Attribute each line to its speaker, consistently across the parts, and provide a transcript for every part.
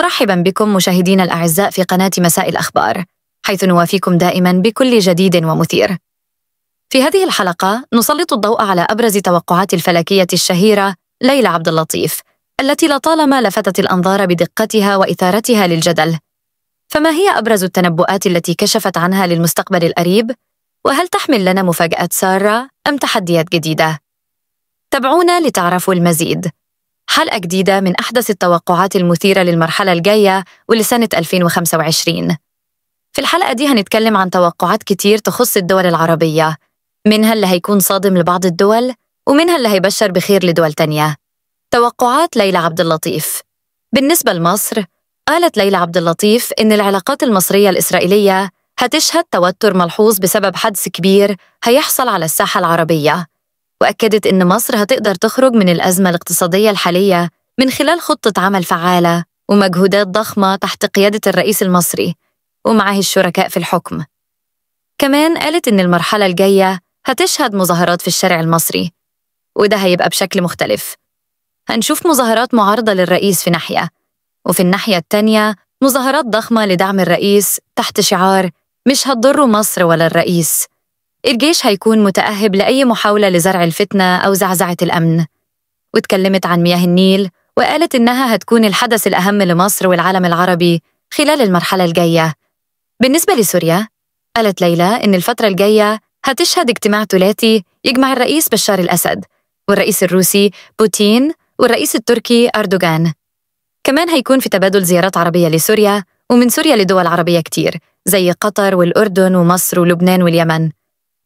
Speaker 1: مرحبا بكم مشاهدينا الاعزاء في قناه مساء الاخبار حيث نوافيكم دائما بكل جديد ومثير. في هذه الحلقه نسلط الضوء على ابرز توقعات الفلكيه الشهيره ليلى عبد اللطيف التي لطالما لفتت الانظار بدقتها واثارتها للجدل. فما هي ابرز التنبؤات التي كشفت عنها للمستقبل القريب؟ وهل تحمل لنا مفاجاه ساره ام تحديات جديده؟ تابعونا لتعرفوا المزيد. حلقة جديدة من أحدث التوقعات المثيرة للمرحلة الجاية ولسنة 2025 في الحلقة دي هنتكلم عن توقعات كتير تخص الدول العربية منها اللي هيكون صادم لبعض الدول ومنها اللي هيبشر بخير لدول تانية توقعات ليلى عبد اللطيف بالنسبة لمصر قالت ليلى عبد اللطيف إن العلاقات المصرية الإسرائيلية هتشهد توتر ملحوظ بسبب حدث كبير هيحصل على الساحة العربية وأكدت إن مصر هتقدر تخرج من الأزمة الاقتصادية الحالية من خلال خطة عمل فعالة ومجهودات ضخمة تحت قيادة الرئيس المصري ومعاه الشركاء في الحكم. كمان قالت إن المرحلة الجاية هتشهد مظاهرات في الشارع المصري وده هيبقى بشكل مختلف. هنشوف مظاهرات معارضة للرئيس في ناحية وفي الناحية التانية مظاهرات ضخمة لدعم الرئيس تحت شعار مش هتضروا مصر ولا الرئيس الجيش هيكون متأهب لأي محاولة لزرع الفتنة أو زعزعة الأمن واتكلمت عن مياه النيل وقالت إنها هتكون الحدث الأهم لمصر والعالم العربي خلال المرحلة الجاية بالنسبة لسوريا قالت ليلى إن الفترة الجاية هتشهد اجتماع ثلاثي يجمع الرئيس بشار الأسد والرئيس الروسي بوتين والرئيس التركي أردوغان كمان هيكون في تبادل زيارات عربية لسوريا ومن سوريا لدول عربية كتير زي قطر والأردن ومصر ولبنان واليمن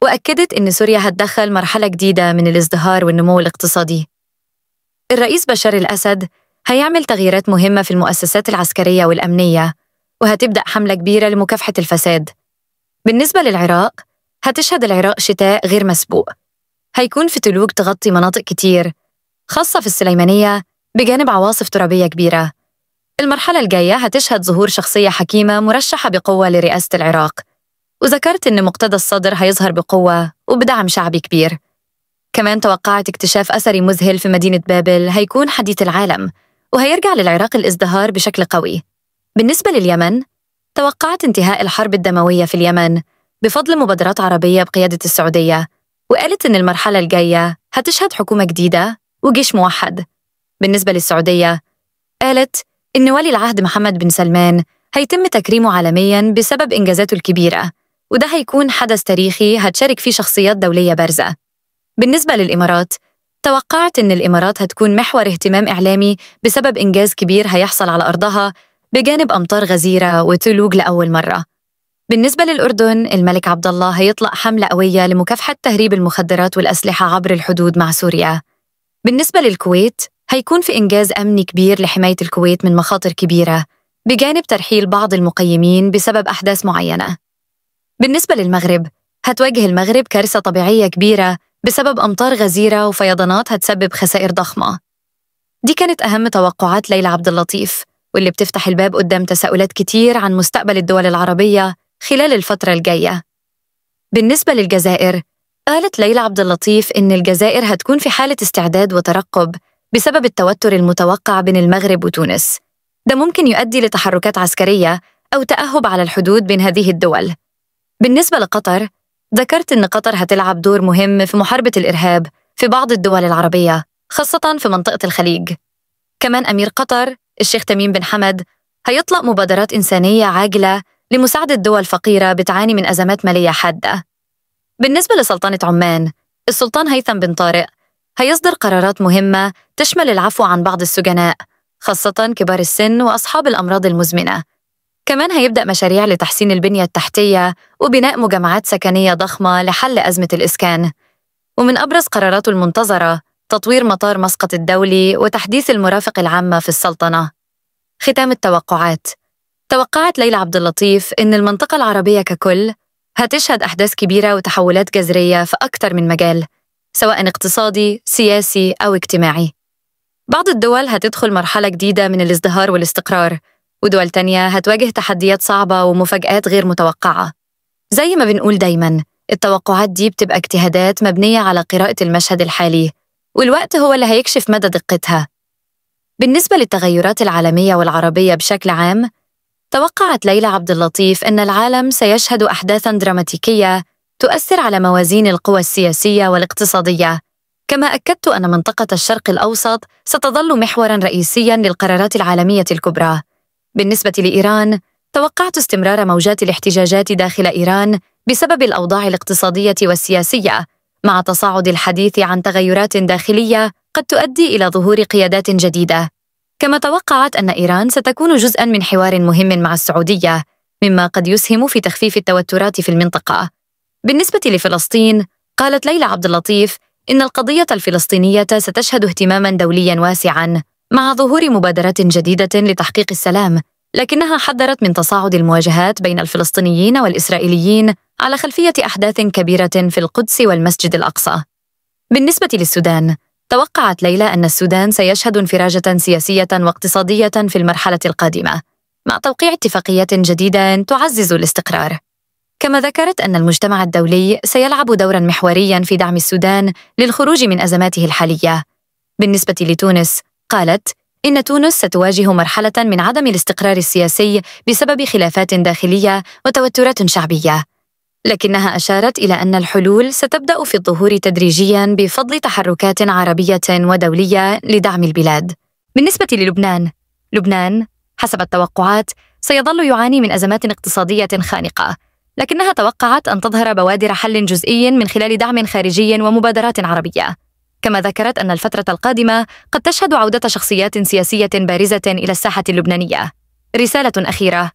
Speaker 1: وأكدت أن سوريا هتدخل مرحلة جديدة من الازدهار والنمو الاقتصادي. الرئيس بشار الأسد هيعمل تغييرات مهمة في المؤسسات العسكرية والأمنية وهتبدأ حملة كبيرة لمكافحة الفساد. بالنسبة للعراق هتشهد العراق شتاء غير مسبوق. هيكون في تلوج تغطي مناطق كتير خاصة في السليمانية بجانب عواصف ترابية كبيرة. المرحلة الجاية هتشهد ظهور شخصية حكيمة مرشحة بقوة لرئاسة العراق وذكرت إن مقتدى الصدر هيظهر بقوة وبدعم شعبي كبير كمان توقعت اكتشاف أثري مذهل في مدينة بابل هيكون حديث العالم وهيرجع للعراق الازدهار بشكل قوي بالنسبة لليمن توقعت انتهاء الحرب الدموية في اليمن بفضل مبادرات عربية بقيادة السعودية وقالت إن المرحلة الجاية هتشهد حكومة جديدة وجيش موحد بالنسبة للسعودية قالت إن ولي العهد محمد بن سلمان هيتم تكريمه عالميا بسبب إنجازاته الكبيرة وده هيكون حدث تاريخي هتشارك فيه شخصيات دولية بارزة بالنسبة للإمارات توقعت إن الإمارات هتكون محور اهتمام إعلامي بسبب إنجاز كبير هيحصل على أرضها بجانب أمطار غزيرة وتلوج لأول مرة بالنسبة للأردن الملك عبد الله هيطلق حملة قوية لمكافحة تهريب المخدرات والأسلحة عبر الحدود مع سوريا بالنسبة للكويت هيكون في إنجاز أمني كبير لحماية الكويت من مخاطر كبيرة بجانب ترحيل بعض المقيمين بسبب أحداث معينة بالنسبة للمغرب هتواجه المغرب كارثة طبيعية كبيرة بسبب أمطار غزيرة وفيضانات هتسبب خسائر ضخمة دي كانت أهم توقعات ليلى عبد اللطيف واللي بتفتح الباب قدام تساؤلات كتير عن مستقبل الدول العربية خلال الفترة الجاية بالنسبة للجزائر قالت ليلى عبد اللطيف إن الجزائر هتكون في حالة استعداد وترقب بسبب التوتر المتوقع بين المغرب وتونس ده ممكن يؤدي لتحركات عسكرية أو تأهب على الحدود بين هذه الدول بالنسبة لقطر ذكرت أن قطر هتلعب دور مهم في محاربة الإرهاب في بعض الدول العربية خاصة في منطقة الخليج كمان أمير قطر الشيخ تميم بن حمد هيطلق مبادرات إنسانية عاجلة لمساعدة دول فقيرة بتعاني من أزمات مالية حادة بالنسبة لسلطنة عمان السلطان هيثم بن طارق هيصدر قرارات مهمة تشمل العفو عن بعض السجناء خاصة كبار السن وأصحاب الأمراض المزمنة كمان هيبدأ مشاريع لتحسين البنية التحتية وبناء مجمعات سكنية ضخمة لحل أزمة الإسكان ومن أبرز قراراته المنتظرة تطوير مطار مسقط الدولي وتحديث المرافق العامة في السلطنة ختام التوقعات توقعت ليلى عبد اللطيف أن المنطقة العربية ككل هتشهد أحداث كبيرة وتحولات جذرية في أكثر من مجال سواء اقتصادي، سياسي أو اجتماعي بعض الدول هتدخل مرحلة جديدة من الازدهار والاستقرار ودول تانية هتواجه تحديات صعبة ومفاجآت غير متوقعة زي ما بنقول دايما التوقعات دي بتبقى اجتهادات مبنية على قراءة المشهد الحالي والوقت هو اللي هيكشف مدى دقتها بالنسبة للتغيرات العالمية والعربية بشكل عام توقعت ليلى عبد اللطيف أن العالم سيشهد أحداثا دراماتيكية تؤثر على موازين القوى السياسية والاقتصادية كما أكدت أن منطقة الشرق الأوسط ستظل محورا رئيسيا للقرارات العالمية الكبرى بالنسبة لإيران، توقعت استمرار موجات الاحتجاجات داخل إيران بسبب الأوضاع الاقتصادية والسياسية، مع تصاعد الحديث عن تغيرات داخلية قد تؤدي إلى ظهور قيادات جديدة. كما توقعت أن إيران ستكون جزءًا من حوار مهم مع السعودية، مما قد يسهم في تخفيف التوترات في المنطقة. بالنسبة لفلسطين، قالت ليلى عبد اللطيف إن القضية الفلسطينية ستشهد اهتمامًا دوليًا واسعًا، مع ظهور مبادرات جديدة لتحقيق السلام، لكنها حذرت من تصاعد المواجهات بين الفلسطينيين والإسرائيليين على خلفية أحداث كبيرة في القدس والمسجد الأقصى. بالنسبة للسودان، توقعت ليلى أن السودان سيشهد انفراجة سياسية واقتصادية في المرحلة القادمة، مع توقيع اتفاقية جديدة تعزز الاستقرار. كما ذكرت أن المجتمع الدولي سيلعب دورا محوريا في دعم السودان للخروج من أزماته الحالية. بالنسبة لتونس، قالت إن تونس ستواجه مرحلة من عدم الاستقرار السياسي بسبب خلافات داخلية وتوترات شعبية، لكنها أشارت إلى أن الحلول ستبدأ في الظهور تدريجيا بفضل تحركات عربية ودولية لدعم البلاد. بالنسبة للبنان، لبنان حسب التوقعات سيظل يعاني من أزمات اقتصادية خانقة، لكنها توقعت أن تظهر بوادر حل جزئي من خلال دعم خارجي ومبادرات عربية. كما ذكرت أن الفترة القادمة قد تشهد عودة شخصيات سياسية بارزة إلى الساحة اللبنانية رسالة أخيرة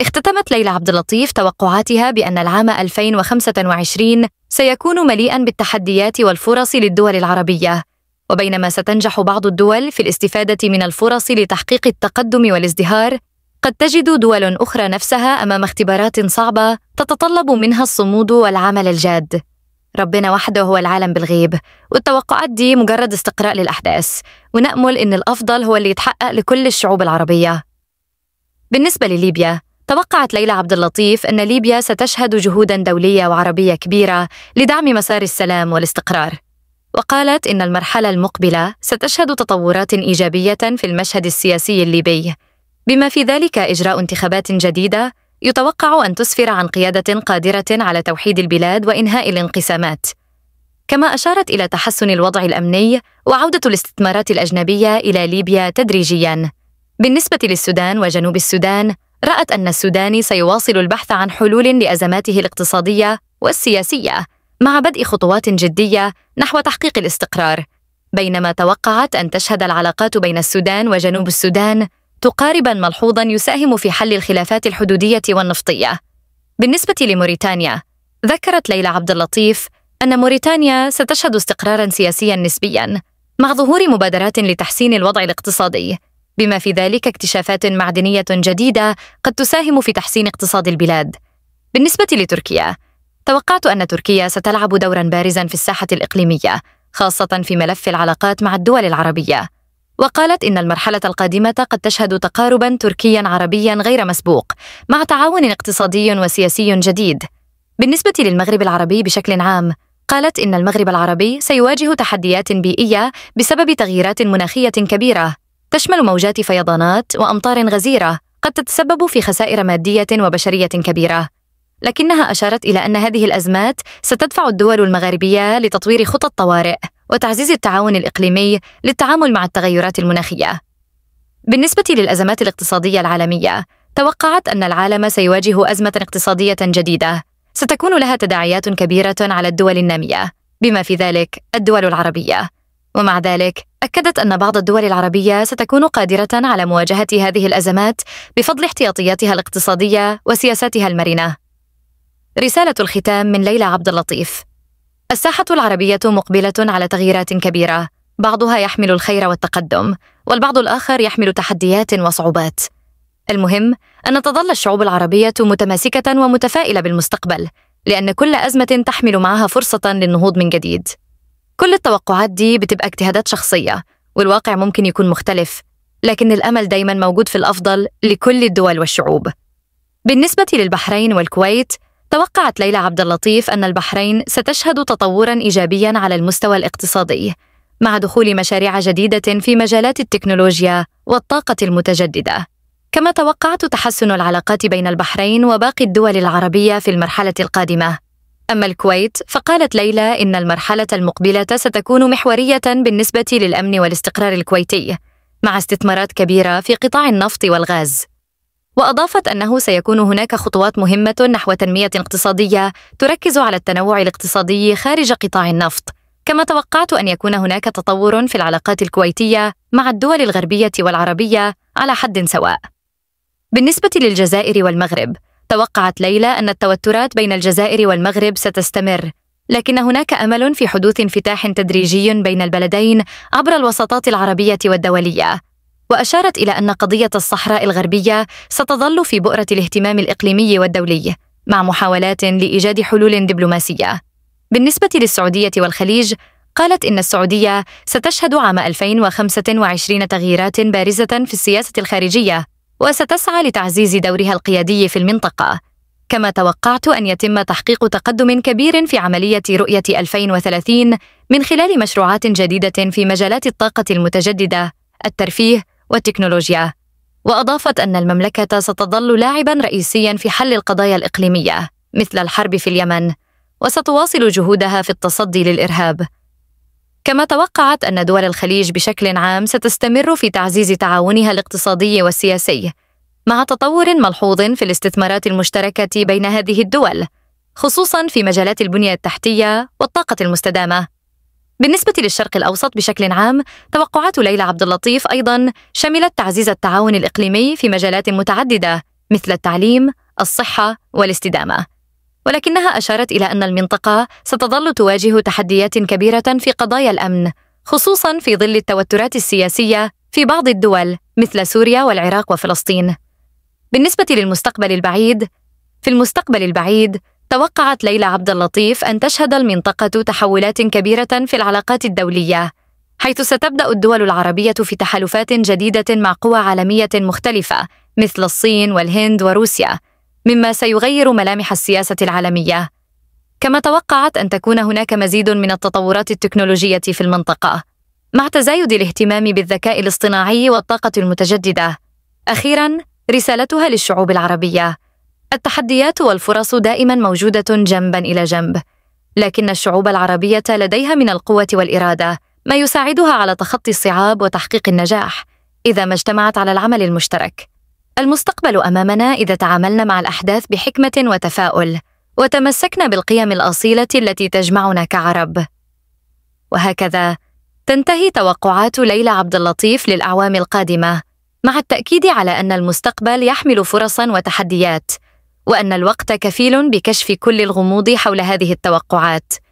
Speaker 1: اختتمت ليلى عبد اللطيف توقعاتها بأن العام 2025 سيكون مليئا بالتحديات والفرص للدول العربية وبينما ستنجح بعض الدول في الاستفادة من الفرص لتحقيق التقدم والازدهار قد تجد دول أخرى نفسها أمام اختبارات صعبة تتطلب منها الصمود والعمل الجاد ربنا وحده هو العالم بالغيب والتوقعات دي مجرد استقراء للأحداث ونأمل إن الأفضل هو اللي يتحقق لكل الشعوب العربية بالنسبة لليبيا توقعت ليلى عبد اللطيف أن ليبيا ستشهد جهودا دولية وعربية كبيرة لدعم مسار السلام والاستقرار وقالت إن المرحلة المقبلة ستشهد تطورات إيجابية في المشهد السياسي الليبي بما في ذلك إجراء انتخابات جديدة يتوقع أن تسفر عن قيادة قادرة على توحيد البلاد وإنهاء الانقسامات. كما أشارت إلى تحسن الوضع الأمني وعودة الاستثمارات الأجنبية إلى ليبيا تدريجياً. بالنسبة للسودان وجنوب السودان، رأت أن السوداني سيواصل البحث عن حلول لأزماته الاقتصادية والسياسية مع بدء خطوات جدية نحو تحقيق الاستقرار، بينما توقعت أن تشهد العلاقات بين السودان وجنوب السودان تقاربا ملحوظا يساهم في حل الخلافات الحدودية والنفطية بالنسبة لموريتانيا ذكرت ليلى عبد اللطيف أن موريتانيا ستشهد استقرارا سياسيا نسبيا مع ظهور مبادرات لتحسين الوضع الاقتصادي بما في ذلك اكتشافات معدنية جديدة قد تساهم في تحسين اقتصاد البلاد بالنسبة لتركيا توقعت أن تركيا ستلعب دورا بارزا في الساحة الإقليمية خاصة في ملف العلاقات مع الدول العربية وقالت إن المرحلة القادمة قد تشهد تقاربا تركيا عربيا غير مسبوق مع تعاون اقتصادي وسياسي جديد بالنسبة للمغرب العربي بشكل عام قالت إن المغرب العربي سيواجه تحديات بيئية بسبب تغييرات مناخية كبيرة تشمل موجات فيضانات وأمطار غزيرة قد تتسبب في خسائر مادية وبشرية كبيرة لكنها أشارت إلى أن هذه الأزمات ستدفع الدول المغاربية لتطوير خطط طوارئ وتعزيز التعاون الإقليمي للتعامل مع التغيرات المناخية. بالنسبة للأزمات الاقتصادية العالمية، توقعت أن العالم سيواجه أزمة اقتصادية جديدة ستكون لها تداعيات كبيرة على الدول النامية، بما في ذلك الدول العربية. ومع ذلك، أكدت أن بعض الدول العربية ستكون قادرة على مواجهة هذه الأزمات بفضل احتياطياتها الاقتصادية وسياساتها المرنة. رسالة الختام من ليلى عبد اللطيف الساحة العربية مقبلة على تغييرات كبيرة بعضها يحمل الخير والتقدم والبعض الآخر يحمل تحديات وصعوبات المهم أن تظل الشعوب العربية متماسكة ومتفائلة بالمستقبل لأن كل أزمة تحمل معها فرصة للنهوض من جديد كل التوقعات دي بتبقى اجتهادات شخصية والواقع ممكن يكون مختلف لكن الأمل دايما موجود في الأفضل لكل الدول والشعوب بالنسبة للبحرين والكويت توقعت ليلى عبد اللطيف أن البحرين ستشهد تطورا إيجابيا على المستوى الاقتصادي مع دخول مشاريع جديدة في مجالات التكنولوجيا والطاقة المتجددة كما توقعت تحسن العلاقات بين البحرين وباقي الدول العربية في المرحلة القادمة أما الكويت فقالت ليلى إن المرحلة المقبلة ستكون محورية بالنسبة للأمن والاستقرار الكويتي مع استثمارات كبيرة في قطاع النفط والغاز وأضافت أنه سيكون هناك خطوات مهمة نحو تنمية اقتصادية تركز على التنوع الاقتصادي خارج قطاع النفط كما توقعت أن يكون هناك تطور في العلاقات الكويتية مع الدول الغربية والعربية على حد سواء بالنسبة للجزائر والمغرب توقعت ليلى أن التوترات بين الجزائر والمغرب ستستمر لكن هناك امل في حدوث انفتاح تدريجي بين البلدين عبر الوساطات العربيه والدوليه وأشارت إلى أن قضية الصحراء الغربية ستظل في بؤرة الاهتمام الإقليمي والدولي مع محاولات لإيجاد حلول دبلوماسية. بالنسبة للسعودية والخليج، قالت إن السعودية ستشهد عام 2025 تغييرات بارزة في السياسة الخارجية، وستسعى لتعزيز دورها القيادي في المنطقة. كما توقعت أن يتم تحقيق تقدم كبير في عملية رؤية 2030 من خلال مشروعات جديدة في مجالات الطاقة المتجددة، الترفيه، والتكنولوجيا واضافت ان المملكه ستظل لاعبا رئيسيا في حل القضايا الاقليميه مثل الحرب في اليمن وستواصل جهودها في التصدي للارهاب كما توقعت ان دول الخليج بشكل عام ستستمر في تعزيز تعاونها الاقتصادي والسياسي مع تطور ملحوظ في الاستثمارات المشتركه بين هذه الدول خصوصا في مجالات البنيه التحتيه والطاقه المستدامه بالنسبة للشرق الأوسط بشكل عام، توقعات ليلى عبد اللطيف أيضاً شملت تعزيز التعاون الإقليمي في مجالات متعددة مثل التعليم، الصحة والاستدامة. ولكنها أشارت إلى أن المنطقة ستظل تواجه تحديات كبيرة في قضايا الأمن، خصوصاً في ظل التوترات السياسية في بعض الدول مثل سوريا والعراق وفلسطين. بالنسبة للمستقبل البعيد، في المستقبل البعيد توقعت ليلى عبد اللطيف أن تشهد المنطقة تحولات كبيرة في العلاقات الدولية حيث ستبدأ الدول العربية في تحالفات جديدة مع قوى عالمية مختلفة مثل الصين والهند وروسيا مما سيغير ملامح السياسة العالمية كما توقعت أن تكون هناك مزيد من التطورات التكنولوجية في المنطقة مع تزايد الاهتمام بالذكاء الاصطناعي والطاقة المتجددة أخيراً رسالتها للشعوب العربية التحديات والفرص دائما موجودة جنبا إلى جنب، لكن الشعوب العربية لديها من القوة والإرادة ما يساعدها على تخطي الصعاب وتحقيق النجاح إذا ما اجتمعت على العمل المشترك. المستقبل أمامنا إذا تعاملنا مع الأحداث بحكمة وتفاؤل، وتمسكنا بالقيم الأصيلة التي تجمعنا كعرب. وهكذا تنتهي توقعات ليلى عبد اللطيف للأعوام القادمة، مع التأكيد على أن المستقبل يحمل فرصا وتحديات، وأن الوقت كفيل بكشف كل الغموض حول هذه التوقعات